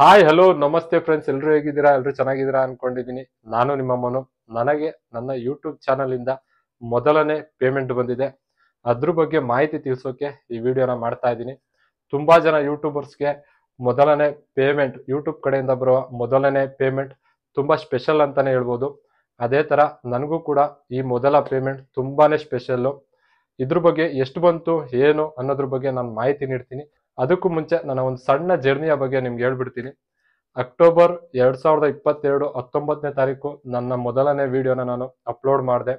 hi hello ನಮಸ್ತೆ friends ಎಲ್ಲರೂ ಹೇಗಿದ್ದೀರಾ ಎಲ್ಲರೂ ಚೆನ್ನಾಗಿದ್ದೀರಾ ಅನ್ಕೊಂಡಿದ್ದೀನಿ ನಾನು ನಿಮ್ಮ ಮನು ನನಗೆ ನನ್ನ ಯೂಟ್ಯೂಬ್ ಚಾನಲ್ ಇಂದ ಮೊದಲನೇ ಪೇಮೆಂಟ್ ಬಂದಿದೆ ಅದ್ರ ಬಗ್ಗೆ ಮಾಹಿತಿ ತಿಳಿಸೋಕೆ ಈ ವಿಡಿಯೋನ ಮಾಡ್ತಾ ಇದ್ದೀನಿ ತುಂಬಾ ಜನ ಯೂಟ್ಯೂಬರ್ಸ್ಗೆ ಮೊದಲನೇ ಪೇಮೆಂಟ್ ಯೂಟ್ಯೂಬ್ ಕಡೆಯಿಂದ ಬರುವ ಮೊದಲನೇ ಪೇಮೆಂಟ್ ತುಂಬಾ ಸ್ಪೆಷಲ್ ಅಂತಾನೆ ಹೇಳ್ಬೋದು ಅದೇ ತರ ನನಗೂ ಕೂಡ ಈ ಮೊದಲ ಪೇಮೆಂಟ್ ತುಂಬಾನೇ ಸ್ಪೆಷಲ್ಲು ಇದ್ರ ಬಗ್ಗೆ ಎಷ್ಟು ಬಂತು ಏನು ಅನ್ನೋದ್ರ ಬಗ್ಗೆ ನಾನು ಮಾಹಿತಿ ನೀಡ್ತೀನಿ ಅದಕ್ಕೂ ಮುಂಚೆ ನನ್ನ ಒಂದು ಸಣ್ಣ ಜರ್ನಿಯ ಬಗ್ಗೆ ನಿಮ್ಗೆ ಹೇಳ್ಬಿಡ್ತೀನಿ ಅಕ್ಟೋಬರ್ ಎರಡ್ ಸಾವಿರದ ಇಪ್ಪತ್ತೆರಡು ಹತ್ತೊಂಬತ್ತನೇ ತಾರೀಕು ನನ್ನ ಮೊದಲನೇ ವಿಡಿಯೋನ ನಾನು ಅಪ್ಲೋಡ್ ಮಾಡಿದೆ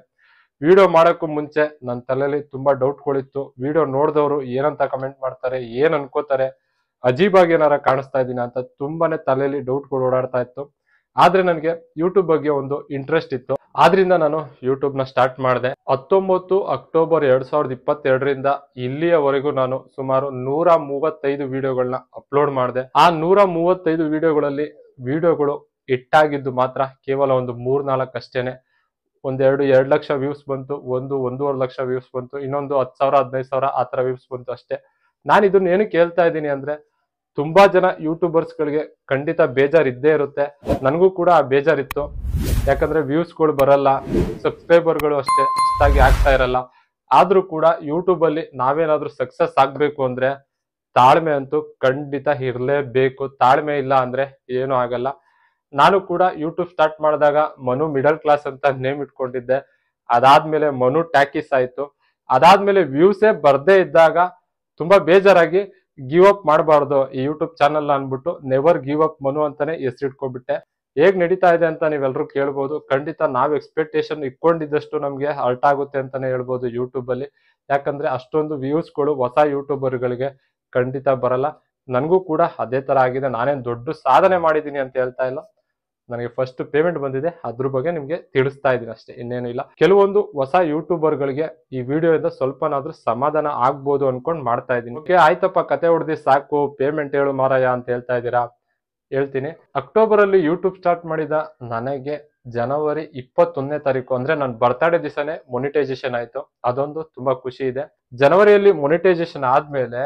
ವಿಡಿಯೋ ಮಾಡೋಕ್ಕೂ ಮುಂಚೆ ನನ್ನ ತಲೆಯಲ್ಲಿ ತುಂಬಾ ಡೌಟ್ಗಳಿತ್ತು ವಿಡಿಯೋ ನೋಡಿದವರು ಏನಂತ ಕಮೆಂಟ್ ಮಾಡ್ತಾರೆ ಏನು ಅನ್ಕೋತಾರೆ ಅಜೀಬಾಗಿ ಏನಾರ ಕಾಣಿಸ್ತಾ ಇದ್ದೀನಿ ಅಂತ ತುಂಬಾನೇ ತಲೆಯಲ್ಲಿ ಡೌಟ್ಗಳು ಓಡಾಡ್ತಾ ಇತ್ತು ಆದ್ರೆ ನನಗೆ ಯೂಟ್ಯೂಬ್ ಬಗ್ಗೆ ಒಂದು ಇಂಟ್ರೆಸ್ಟ್ ಇತ್ತು ಆದ್ರಿಂದ ನಾನು ಯೂಟ್ಯೂಬ್ನ ಸ್ಟಾರ್ಟ್ ಮಾಡಿದೆ ಹತ್ತೊಂಬತ್ತು ಅಕ್ಟೋಬರ್ ಎರಡು ಸಾವಿರದ ಇಪ್ಪತ್ತೆರಡರಿಂದ ಇಲ್ಲಿಯವರೆಗೂ ನಾನು ಸುಮಾರು ನೂರ ಮೂವತ್ತೈದು ವಿಡಿಯೋಗಳನ್ನ ಅಪ್ಲೋಡ್ ಮಾಡಿದೆ ಆ ನೂರ ಮೂವತ್ತೈದು ವಿಡಿಯೋಗಳಲ್ಲಿ ವಿಡಿಯೋಗಳು ಹಿಟ್ಟಾಗಿದ್ದು ಮಾತ್ರ ಕೇವಲ ಒಂದು ಮೂರ್ನಾಲ್ಕು ಅಷ್ಟೇನೆ ಒಂದೆರಡು ಎರಡು ಲಕ್ಷ ವ್ಯೂಸ್ ಬಂತು ಒಂದು ಒಂದೂವರೆ ಲಕ್ಷ ವ್ಯೂಸ್ ಬಂತು ಇನ್ನೊಂದು ಹತ್ತು ಸಾವಿರ ಹದಿನೈದು ಸಾವಿರ ಆ ಥರ ವ್ಯೂಸ್ ಬಂತು ಅಷ್ಟೇ ನಾನು ಇದನ್ನ ಏನು ಕೇಳ್ತಾ ಇದ್ದೀನಿ ಅಂದರೆ ತುಂಬಾ ಜನ ಯೂಟ್ಯೂಬರ್ಸ್ಗಳಿಗೆ ಖಂಡಿತ ಬೇಜಾರ್ ಇದ್ದೇ ಇರುತ್ತೆ ನನಗೂ ಕೂಡ ಆ ಬೇಜಾರಿತ್ತು ಯಾಕಂದ್ರೆ ವ್ಯೂಸ್ಗಳು ಬರಲ್ಲ ಸಬ್ಸ್ಕ್ರೈಬರ್ಗಳು ಅಷ್ಟೇ ಅಷ್ಟಾಗಿ ಆಗ್ತಾ ಇರಲ್ಲ ಆದ್ರೂ ಕೂಡ ಯೂಟ್ಯೂಬ್ ಅಲ್ಲಿ ನಾವೇನಾದ್ರೂ ಸಕ್ಸಸ್ ಆಗ್ಬೇಕು ಅಂದ್ರೆ ತಾಳ್ಮೆ ಅಂತೂ ಖಂಡಿತ ಇರಲೇಬೇಕು ತಾಳ್ಮೆ ಇಲ್ಲ ಅಂದ್ರೆ ಏನೂ ಆಗಲ್ಲ ನಾನು ಕೂಡ ಯೂಟ್ಯೂಬ್ ಸ್ಟಾರ್ಟ್ ಮಾಡಿದಾಗ ಮನು ಮಿಡಲ್ ಕ್ಲಾಸ್ ಅಂತ ನೇಮ್ ಇಟ್ಕೊಂಡಿದ್ದೆ ಅದಾದ್ಮೇಲೆ ಮನು ಟ್ಯಾಕಿಸ್ ಆಯ್ತು ಅದಾದ್ಮೇಲೆ ವ್ಯೂಸೇ ಬರ್ದೇ ಇದ್ದಾಗ ತುಂಬಾ ಬೇಜಾರಾಗಿ ಗಿವ್ ಅಪ್ ಮಾಡಬಾರ್ದು ಈ ಯೂಟ್ಯೂಬ್ ಚಾನಲ್ ಅನ್ಬಿಟ್ಟು ನೆವರ್ ಗಿವ್ ಅಪ್ ಮನು ಅಂತಾನೆ ಹೆಸರಿಟ್ಕೊಂಡ್ಬಿಟ್ಟೆ ಹೇಗ್ ನಡೀತಾ ಇದೆ ಅಂತ ನೀವೆಲ್ಲರೂ ಕೇಳ್ಬೋದು ಖಂಡಿತ ನಾವು ಎಕ್ಸ್ಪೆಕ್ಟೇಷನ್ ಇಟ್ಕೊಂಡಿದ್ದಷ್ಟು ನಮಗೆ ಅಲ್ಟ್ ಆಗುತ್ತೆ ಅಂತಾನೆ ಹೇಳ್ಬೋದು ಯೂಟ್ಯೂಬ್ ಅಲ್ಲಿ ಯಾಕಂದ್ರೆ ಅಷ್ಟೊಂದು ವ್ಯೂಸ್ಗಳು ಹೊಸ ಯೂಟ್ಯೂಬರ್ಗಳಿಗೆ ಖಂಡಿತ ಬರಲ್ಲ ನನಗೂ ಕೂಡ ಅದೇ ತರ ಆಗಿದೆ ನಾನೇನ್ ದೊಡ್ಡ ಸಾಧನೆ ಮಾಡಿದ್ದೀನಿ ಅಂತ ಹೇಳ್ತಾ ಇಲ್ಲ ನನಗೆ ಫಸ್ಟ್ ಪೇಮೆಂಟ್ ಬಂದಿದೆ ಅದ್ರ ಬಗ್ಗೆ ನಿಮಗೆ ತಿಳಿಸ್ತಾ ಇದ್ದೀನಿ ಅಷ್ಟೇ ಇನ್ನೇನು ಇಲ್ಲ ಕೆಲವೊಂದು ಹೊಸ ಯೂಟ್ಯೂಬರ್ಗಳಿಗೆ ಈ ಇಂದ ಸ್ವಲ್ಪನಾದ್ರೂ ಸಮಾಧಾನ ಆಗ್ಬೋದು ಅನ್ಕೊಂಡು ಮಾಡ್ತಾ ಇದ್ದೀನಿ ಓಕೆ ಆಯ್ತಪ್ಪ ಕತೆ ಹೊಡೆದಿ ಸಾಕು ಪೇಮೆಂಟ್ ಹೇಳು ಮಾರಾಯ ಅಂತ ಹೇಳ್ತಾ ಇದ್ದೀರಾ ಹೇಳ್ತೀನಿ ಅಲ್ಲಿ ಯೂಟ್ಯೂಬ್ ಸ್ಟಾರ್ಟ್ ಮಾಡಿದ ನನಗೆ ಜನವರಿ ಇಪ್ಪತ್ತೊಂದನೇ ತಾರೀಕು ಅಂದ್ರೆ ನನ್ನ ಬರ್ತ್ಡೇ ದಿವಸನೇ ಮೊನಿಟೈಸೇಷನ್ ಆಯ್ತು ಅದೊಂದು ತುಂಬಾ ಖುಷಿ ಇದೆ ಜನವರಿಯಲ್ಲಿ ಮೊನಿಟೈಸೇಷನ್ ಆದ್ಮೇಲೆ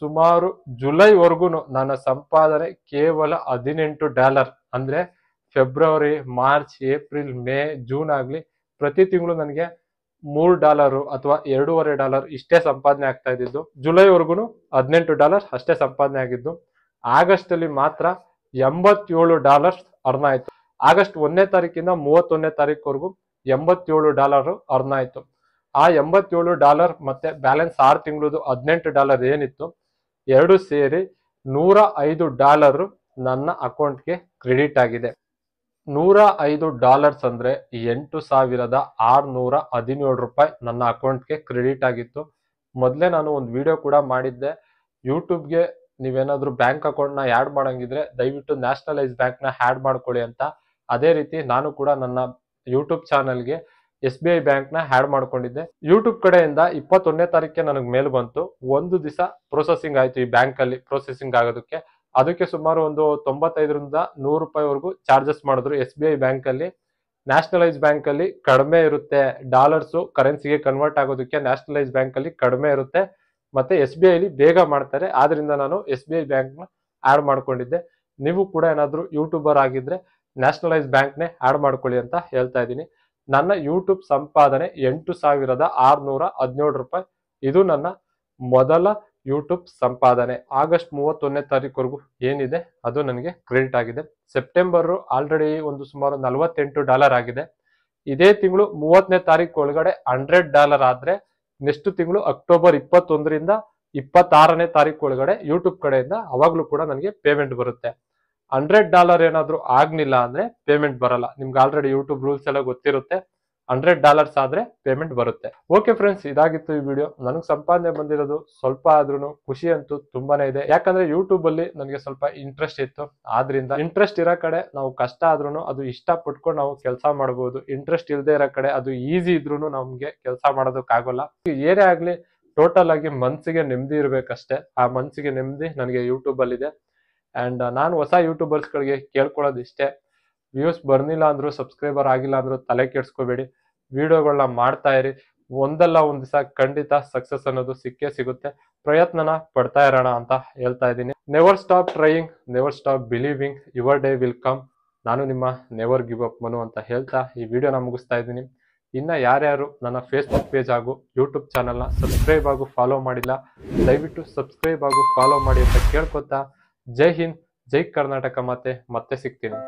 ಸುಮಾರು ಜುಲೈವರೆಗೂ ನನ್ನ ಸಂಪಾದನೆ ಕೇವಲ ಹದಿನೆಂಟು ಡಾಲರ್ ಅಂದ್ರೆ February March April May June ಆಗಲಿ ಪ್ರತಿ ತಿಂಗಳು ನನಗೆ ಮೂರು ಡಾಲರು ಅಥವಾ ಎರಡೂವರೆ ಡಾಲರ್ ಇಷ್ಟೇ ಸಂಪಾದನೆ ಆಗ್ತಾ ಇದ್ದಿದ್ದು ಜುಲೈವರೆಗೂ ಹದಿನೆಂಟು ಡಾಲರ್ ಅಷ್ಟೇ ಸಂಪಾದನೆ ಆಗಿದ್ದು ಆಗಸ್ಟ್ ಅಲ್ಲಿ ಮಾತ್ರ ಎಂಬತ್ತೇಳು ಡಾಲರ್ಸ್ ಅರ್ನ್ ಆಯಿತು ಆಗಸ್ಟ್ ಒಂದನೇ ತಾರೀಕಿಂದ ಮೂವತ್ತೊಂದನೇ ತಾರೀಕುವರೆಗೂ ಎಂಬತ್ತೇಳು ಡಾಲರ್ ಅರ್ನ್ ಆಯಿತು ಆ ಎಂಬತ್ತೇಳು ಡಾಲರ್ ಮತ್ತೆ ಬ್ಯಾಲೆನ್ಸ್ ಆರು ತಿಂಗಳದು ಹದಿನೆಂಟು ಡಾಲರ್ ಏನಿತ್ತು ಎರಡು ಸೇರಿ ನೂರ ಐದು ಡಾಲರ್ ನನ್ನ ಅಕೌಂಟ್ಗೆ ಕ್ರೆಡಿಟ್ ಆಗಿದೆ ನೂರ ಐದು ಡಾಲರ್ಸ್ ಅಂದ್ರೆ ಎಂಟು ಸಾವಿರದ ಆರುನೂರ ಹದಿನೇಳು ರೂಪಾಯಿ ನನ್ನ ಅಕೌಂಟ್ಗೆ ಕ್ರೆಡಿಟ್ ಆಗಿತ್ತು ಮೊದಲೇ ನಾನು ಒಂದು ವಿಡಿಯೋ ಕೂಡ ಮಾಡಿದ್ದೆ ಯೂಟ್ಯೂಬ್ಗೆ ನೀವೇನಾದ್ರೂ ಬ್ಯಾಂಕ್ ನ ಆ್ಯಡ್ ಮಾಡಂಗಿದ್ರೆ ದಯವಿಟ್ಟು ನ್ಯಾಷನಲೈಸ್ ಬ್ಯಾಂಕ್ನ ಹ್ಯಾಡ್ ಮಾಡ್ಕೊಳ್ಳಿ ಅಂತ ಅದೇ ರೀತಿ ನಾನು ಕೂಡ ನನ್ನ ಯೂಟ್ಯೂಬ್ ಚಾನಲ್ಗೆ ಎಸ್ ಬಿ ಐ ಬ್ಯಾಂಕ್ನ ಹ್ಯಾಡ್ ಮಾಡ್ಕೊಂಡಿದ್ದೆ ಯೂಟ್ಯೂಬ್ ಕಡೆಯಿಂದ ಇಪ್ಪತ್ತೊಂದನೇ ತಾರೀಕೆ ನನಗೆ ಮೇಲ್ ಬಂತು ಒಂದು ದಿವಸ ಪ್ರೊಸೆಸಿಂಗ್ ಆಯಿತು ಈ ಬ್ಯಾಂಕಲ್ಲಿ ಪ್ರೊಸೆಸಿಂಗ್ ಆಗೋದಕ್ಕೆ ಅದಕ್ಕೆ ಸುಮಾರು ಒಂದು ತೊಂಬತ್ತೈದರಿಂದ ನೂರು ರೂಪಾಯಿವರೆಗೂ ಚಾರ್ಜಸ್ ಮಾಡಿದ್ರು ಎಸ್ ಬಿ ಐ ಬ್ಯಾಂಕಲ್ಲಿ ನ್ಯಾಷನಲೈಸ್ ಬ್ಯಾಂಕಲ್ಲಿ ಕಡಿಮೆ ಇರುತ್ತೆ ಡಾಲರ್ಸು ಕರೆನ್ಸಿಗೆ ಕನ್ವರ್ಟ್ ಆಗೋದಕ್ಕೆ ನ್ಯಾಷನಲೈಸ್ ಬ್ಯಾಂಕಲ್ಲಿ ಕಡಿಮೆ ಇರುತ್ತೆ ಮತ್ತೆ ಎಸ್ ಬಿ ಐಲಿ ಬೇಗ ಮಾಡ್ತಾರೆ ಆದ್ರಿಂದ ನಾನು ಎಸ್ ಬಿ ಐ ಬ್ಯಾಂಕ್ನ ಆ್ಯಡ್ ಮಾಡ್ಕೊಂಡಿದ್ದೆ ನೀವು ಕೂಡ ಏನಾದರೂ ಯೂಟ್ಯೂಬರ್ ಆಗಿದ್ರೆ ನ್ಯಾಷನಲೈಸ್ ಬ್ಯಾಂಕ್ನೇ ಆ್ಯಡ್ ಮಾಡ್ಕೊಳ್ಳಿ ಅಂತ ಹೇಳ್ತಾ ಇದ್ದೀನಿ ನನ್ನ ಯೂಟ್ಯೂಬ್ ಸಂಪಾದನೆ ಎಂಟು ಸಾವಿರದ ಆರುನೂರ ಹದಿನೇಳು ರೂಪಾಯಿ ಇದು ನನ್ನ ಮೊದಲ ಯೂಟ್ಯೂಬ್ ಸಂಪಾದನೆ ಆಗಸ್ಟ್ ಮೂವತ್ತೊಂದನೇ ತಾರೀಕುವರೆಗೂ ಏನಿದೆ ಅದು ನನಗೆ ಕ್ರೆಡಿಟ್ ಆಗಿದೆ ಸೆಪ್ಟೆಂಬರು ಆಲ್ರೆಡಿ ಒಂದು ಸುಮಾರು ನಲವತ್ತೆಂಟು ಡಾಲರ್ ಆಗಿದೆ ಇದೇ ತಿಂಗಳು ಮೂವತ್ತನೇ ತಾರೀಕು ಒಳಗಡೆ ಹಂಡ್ರೆಡ್ ಡಾಲರ್ ಆದರೆ ನೆಕ್ಸ್ಟ್ ತಿಂಗಳು ಅಕ್ಟೋಬರ್ ಇಪ್ಪತ್ತೊಂದರಿಂದ ಇಪ್ಪತ್ತಾರನೇ ತಾರೀಕು ಒಳಗಡೆ ಯೂಟ್ಯೂಬ್ ಕಡೆಯಿಂದ ಅವಾಗಲೂ ಕೂಡ ನನಗೆ ಪೇಮೆಂಟ್ ಬರುತ್ತೆ ಹಂಡ್ರೆಡ್ ಡಾಲರ್ ಏನಾದರೂ ಆಗಲಿಲ್ಲ ಅಂದ್ರೆ ಪೇಮೆಂಟ್ ಬರಲ್ಲ ನಿಮ್ಗೆ ಆಲ್ರೆಡಿ ಯೂಟ್ಯೂಬ್ ರೂಲ್ಸ್ ಎಲ್ಲ ಗೊತ್ತಿರುತ್ತೆ ಹಂಡ್ರೆಡ್ ಡಾಲರ್ಸ್ ಆದ್ರೆ ಪೇಮೆಂಟ್ ಬರುತ್ತೆ ಓಕೆ ಫ್ರೆಂಡ್ಸ್ ಇದಾಗಿತ್ತು ಈ ವಿಡಿಯೋ ನನಗೆ ಸಂಪಾದನೆ ಬಂದಿರೋದು ಸ್ವಲ್ಪ ಆದ್ರೂ ಖುಷಿ ಅಂತೂ ತುಂಬಾನೇ ಇದೆ ಯಾಕಂದ್ರೆ ಯೂಟ್ಯೂಬ್ ಅಲ್ಲಿ ನನಗೆ ಸ್ವಲ್ಪ ಇಂಟ್ರೆಸ್ಟ್ ಇತ್ತು ಆದ್ರಿಂದ ಇಂಟ್ರೆಸ್ಟ್ ಇರೋ ಕಡೆ ನಾವು ಕಷ್ಟ ಆದ್ರೂ ಅದು ಇಷ್ಟ ಪಟ್ಕೊಂಡು ನಾವು ಕೆಲಸ ಮಾಡಬಹುದು ಇಂಟ್ರೆಸ್ಟ್ ಇಲ್ಲದೆ ಇರೋ ಕಡೆ ಅದು ಈಸಿ ಇದ್ರೂ ನಮ್ಗೆ ಕೆಲಸ ಮಾಡೋದಕ್ಕಾಗಲ್ಲ ಏನೇ ಆಗ್ಲಿ ಟೋಟಲ್ ಆಗಿ ಮನ್ಸಿಗೆ ನೆಮ್ಮದಿ ಇರ್ಬೇಕಷ್ಟೇ ಆ ಮನ್ಸಿಗೆ ನೆಮ್ಮದಿ ನನಗೆ ಯೂಟ್ಯೂಬ್ ಅಲ್ಲಿ ಇದೆ ಅಂಡ್ ನಾನು ಹೊಸ ಯೂಟ್ಯೂಬರ್ಸ್ಗಳಿಗೆ ಕೇಳ್ಕೊಳ್ಳೋದು ಇಷ್ಟೇ ವ್ಯೂಸ್ ಬರ್ಲಿಲ್ಲ ಅಂದ್ರು ಸಬ್ಸ್ಕ್ರೈಬರ್ ಆಗಿಲ್ಲ ಅಂದ್ರು ತಲೆ ಕೆಡ್ಸ್ಕೋಬೇಡಿ ವಿಡಿಯೋಗಳನ್ನ ಮಾಡ್ತಾ ಇರಿ ಒಂದಲ್ಲ ಒಂದ್ ದಿವಸ ಖಂಡಿತ ಸಕ್ಸಸ್ ಅನ್ನೋದು ಸಿಕ್ಕೇ ಸಿಗುತ್ತೆ ಪ್ರಯತ್ನನ ಪಡ್ತಾ ಇರೋಣ ಅಂತ ಹೇಳ್ತಾ ಇದ್ದೀನಿ never stop trying never stop believing your day will come ನಾನು ನಿಮ್ಮ ನೆವರ್ ಗಿವ್ ಅಪ್ ಮನು ಅಂತ ಹೇಳ್ತಾ ಈ ವಿಡಿಯೋನ ಮುಗಿಸ್ತಾ ಇದ್ದೀನಿ ಇನ್ನ ಯಾರ್ಯಾರು ನನ್ನ ಫೇಸ್ಬುಕ್ ಪೇಜ್ ಹಾಗೂ ಯೂಟ್ಯೂಬ್ ಚಾನಲ್ನ ಸಬ್ಸ್ಕ್ರೈಬ್ ಆಗು ಫಾಲೋ ಮಾಡಿಲ್ಲ ದಯವಿಟ್ಟು ಸಬ್ಸ್ಕ್ರೈಬ್ ಆಗು ಫಾಲೋ ಮಾಡಿ ಅಂತ ಕೇಳ್ಕೊತಾ ಜೈ ಹಿಂದ್ ಜೈ ಕರ್ನಾಟಕ ಮಾತೆ ಮತ್ತೆ ಸಿಗ್ತೀನಿ